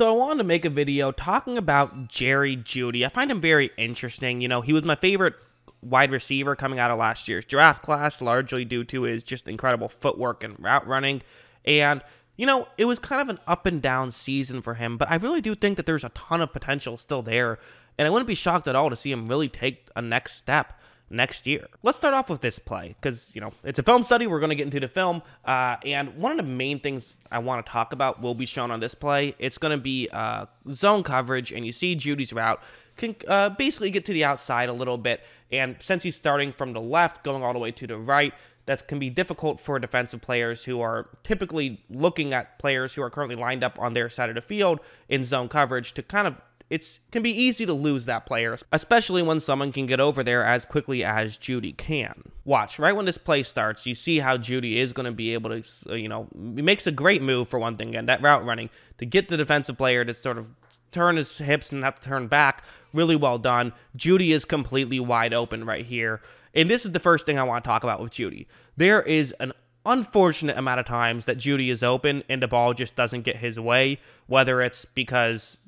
So I wanted to make a video talking about Jerry Judy. I find him very interesting. You know, he was my favorite wide receiver coming out of last year's draft class, largely due to his just incredible footwork and route running. And, you know, it was kind of an up and down season for him, but I really do think that there's a ton of potential still there. And I wouldn't be shocked at all to see him really take a next step next year. Let's start off with this play because, you know, it's a film study. We're going to get into the film. Uh, and one of the main things I want to talk about will be shown on this play. It's going to be uh, zone coverage, and you see Judy's route can uh, basically get to the outside a little bit. And since he's starting from the left, going all the way to the right, that can be difficult for defensive players who are typically looking at players who are currently lined up on their side of the field in zone coverage to kind of it can be easy to lose that player, especially when someone can get over there as quickly as Judy can. Watch, right when this play starts, you see how Judy is going to be able to, uh, you know, makes a great move for one thing, and that route running to get the defensive player to sort of turn his hips and not turn back, really well done. Judy is completely wide open right here. And this is the first thing I want to talk about with Judy. There is an unfortunate amount of times that Judy is open and the ball just doesn't get his way, whether it's because,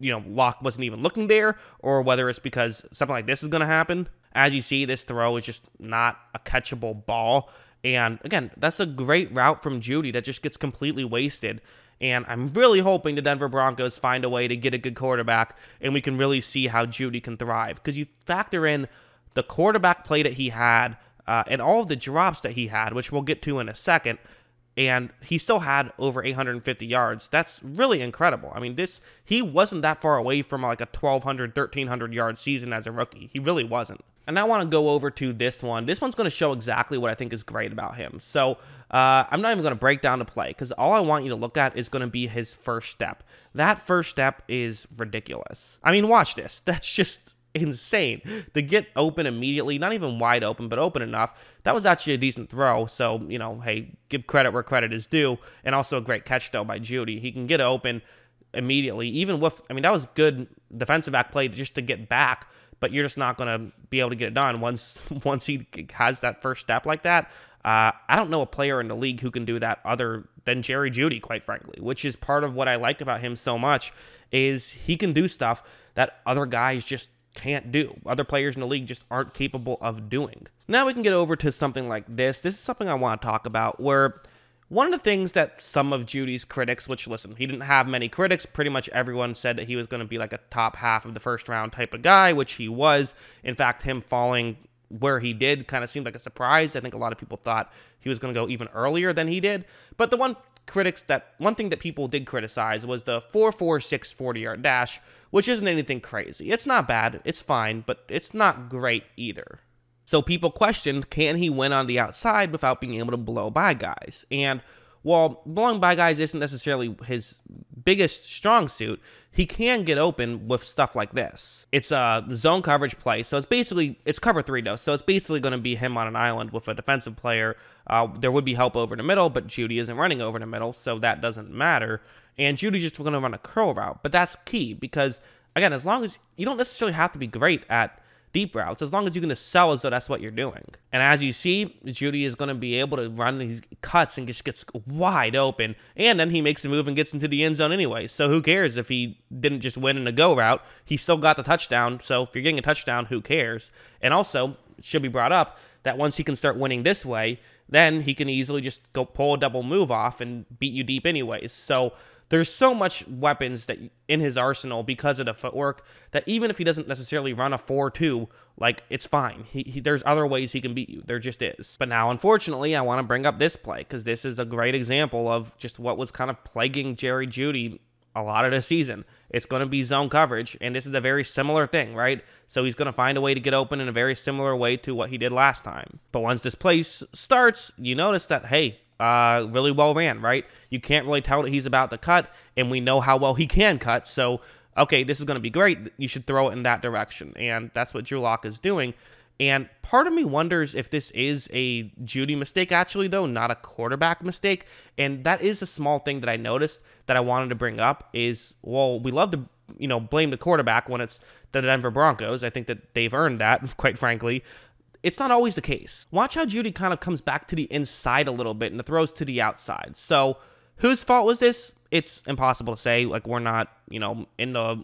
you know, Locke wasn't even looking there or whether it's because something like this is going to happen. As you see, this throw is just not a catchable ball. And again, that's a great route from Judy that just gets completely wasted. And I'm really hoping the Denver Broncos find a way to get a good quarterback and we can really see how Judy can thrive. Because you factor in the quarterback play that he had uh, and all the drops that he had, which we'll get to in a second. And he still had over 850 yards. That's really incredible. I mean, this he wasn't that far away from like a 1200, 1300 yard season as a rookie. He really wasn't. And I want to go over to this one. This one's going to show exactly what I think is great about him. So uh, I'm not even going to break down the play because all I want you to look at is going to be his first step. That first step is ridiculous. I mean, watch this. That's just insane. To get open immediately, not even wide open, but open enough, that was actually a decent throw. So, you know, hey, give credit where credit is due. And also a great catch, though, by Judy. He can get open immediately, even with, I mean, that was good defensive back play just to get back. But you're just not going to be able to get it done once once he has that first step like that. Uh, I don't know a player in the league who can do that other than Jerry Judy, quite frankly, which is part of what I like about him so much is he can do stuff that other guys just can't do. Other players in the league just aren't capable of doing. Now we can get over to something like this. This is something I want to talk about where one of the things that some of Judy's critics, which listen, he didn't have many critics, pretty much everyone said that he was going to be like a top half of the first round type of guy, which he was. In fact, him falling where he did kind of seemed like a surprise. I think a lot of people thought he was going to go even earlier than he did. But the one critics that one thing that people did criticize was the 446 40 yard dash, which isn't anything crazy. It's not bad, it's fine, but it's not great either. So people questioned can he win on the outside without being able to blow by guys? And while blowing by guys isn't necessarily his biggest strong suit, he can get open with stuff like this. It's a zone coverage play, so it's basically it's cover three though, so it's basically going to be him on an island with a defensive player. Uh, there would be help over the middle, but Judy isn't running over the middle, so that doesn't matter. And Judy's just going to run a curl route, but that's key because again, as long as you don't necessarily have to be great at deep routes as long as you're going to sell as though that's what you're doing. And as you see, Judy is going to be able to run these cuts and just gets wide open. And then he makes the move and gets into the end zone anyway. So who cares if he didn't just win in a go route? He still got the touchdown. So if you're getting a touchdown, who cares? And also, should be brought up that once he can start winning this way, then he can easily just go pull a double move off and beat you deep anyways. So there's so much weapons that in his arsenal because of the footwork that even if he doesn't necessarily run a 4-2, like it's fine. He, he there's other ways he can beat you. There just is. But now unfortunately, I want to bring up this play cuz this is a great example of just what was kind of plaguing Jerry Judy a lot of the season. It's going to be zone coverage, and this is a very similar thing, right? So he's going to find a way to get open in a very similar way to what he did last time. But once this play starts, you notice that, hey, uh, really well ran, right? You can't really tell that he's about to cut, and we know how well he can cut. So, okay, this is going to be great. You should throw it in that direction. And that's what Drew Locke is doing. And part of me wonders if this is a Judy mistake, actually, though, not a quarterback mistake. And that is a small thing that I noticed that I wanted to bring up is, well, we love to, you know, blame the quarterback when it's the Denver Broncos. I think that they've earned that, quite frankly it's not always the case. Watch how Judy kind of comes back to the inside a little bit and the throws to the outside. So whose fault was this? It's impossible to say. Like we're not, you know, in the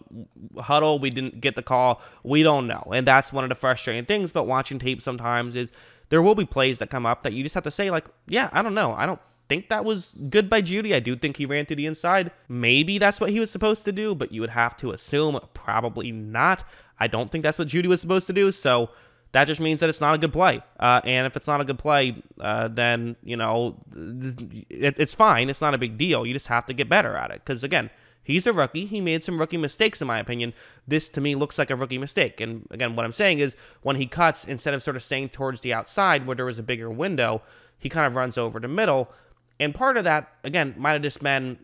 huddle. We didn't get the call. We don't know, and that's one of the frustrating things. But watching tape sometimes is there will be plays that come up that you just have to say like, yeah, I don't know. I don't think that was good by Judy. I do think he ran to the inside. Maybe that's what he was supposed to do, but you would have to assume probably not. I don't think that's what Judy was supposed to do. So that just means that it's not a good play. Uh, and if it's not a good play, uh, then you know it, it's fine. It's not a big deal. You just have to get better at it. Because again, he's a rookie. He made some rookie mistakes, in my opinion. This to me looks like a rookie mistake. And again, what I'm saying is when he cuts, instead of sort of staying towards the outside where there was a bigger window, he kind of runs over the middle. And part of that, again, might have just been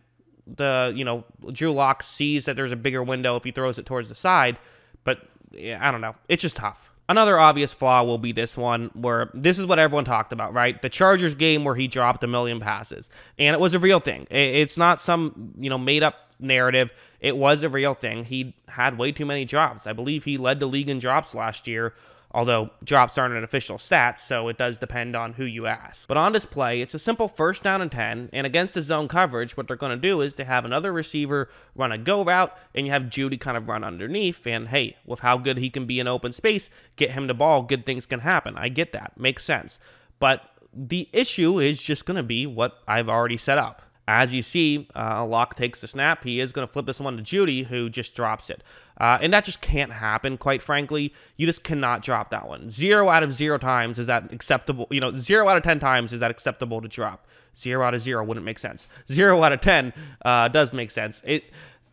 the you know Drew Lock sees that there's a bigger window if he throws it towards the side. But yeah, I don't know. It's just tough. Another obvious flaw will be this one, where this is what everyone talked about, right? The Chargers game where he dropped a million passes, and it was a real thing. It's not some you know made up narrative. It was a real thing. He had way too many drops. I believe he led the league in drops last year although drops aren't an official stat, so it does depend on who you ask. But on display, it's a simple first down and 10, and against the zone coverage, what they're going to do is to have another receiver run a go route, and you have Judy kind of run underneath, and hey, with how good he can be in open space, get him the ball, good things can happen. I get that. Makes sense. But the issue is just going to be what I've already set up. As you see, uh, Locke takes the snap. He is going to flip this one to Judy, who just drops it. Uh, and that just can't happen, quite frankly. You just cannot drop that one. Zero out of zero times is that acceptable. You know, zero out of ten times is that acceptable to drop. Zero out of zero wouldn't make sense. Zero out of ten uh, does make sense. It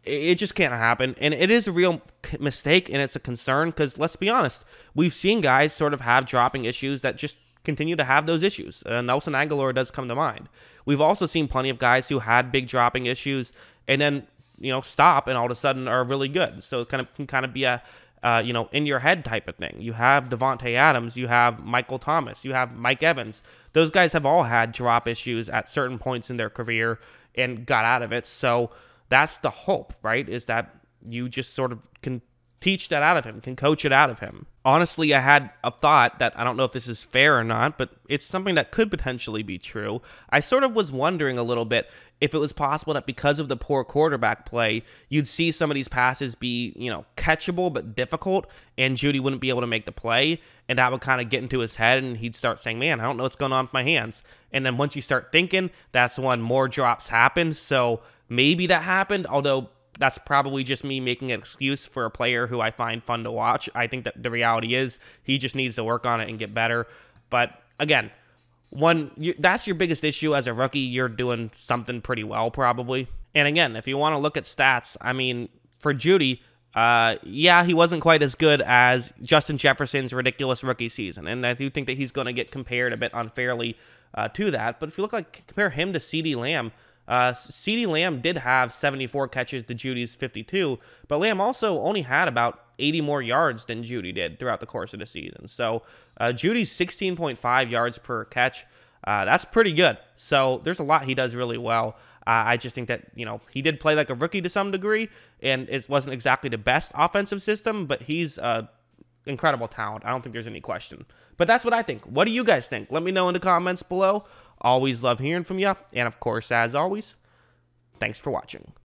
it just can't happen. And it is a real mistake, and it's a concern because let's be honest, we've seen guys sort of have dropping issues that just continue to have those issues. Uh, Nelson Aguilar does come to mind. We've also seen plenty of guys who had big dropping issues and then you know stop and all of a sudden are really good. So it kind of can kind of be a uh, you know in your head type of thing. You have Devonte Adams, you have Michael Thomas, you have Mike Evans. Those guys have all had drop issues at certain points in their career and got out of it. So that's the hope, right? Is that you just sort of can teach that out of him, can coach it out of him. Honestly, I had a thought that I don't know if this is fair or not, but it's something that could potentially be true. I sort of was wondering a little bit if it was possible that because of the poor quarterback play, you'd see some of these passes be, you know, catchable but difficult, and Judy wouldn't be able to make the play, and that would kind of get into his head, and he'd start saying, Man, I don't know what's going on with my hands. And then once you start thinking, that's when more drops happen. So maybe that happened, although that's probably just me making an excuse for a player who I find fun to watch. I think that the reality is he just needs to work on it and get better. But again, one that's your biggest issue as a rookie. You're doing something pretty well probably. And again, if you want to look at stats, I mean, for Judy, uh, yeah, he wasn't quite as good as Justin Jefferson's ridiculous rookie season, and I do think that he's going to get compared a bit unfairly uh, to that. But if you look like compare him to C.D. Lamb, uh, CeeDee Lamb did have 74 catches to Judy's 52, but Lamb also only had about 80 more yards than Judy did throughout the course of the season. So uh, Judy's 16.5 yards per catch. Uh, that's pretty good. So there's a lot he does really well. Uh, I just think that, you know, he did play like a rookie to some degree, and it wasn't exactly the best offensive system, but he's an uh, incredible talent. I don't think there's any question. But that's what I think. What do you guys think? Let me know in the comments below. Always love hearing from you. And of course, as always, thanks for watching.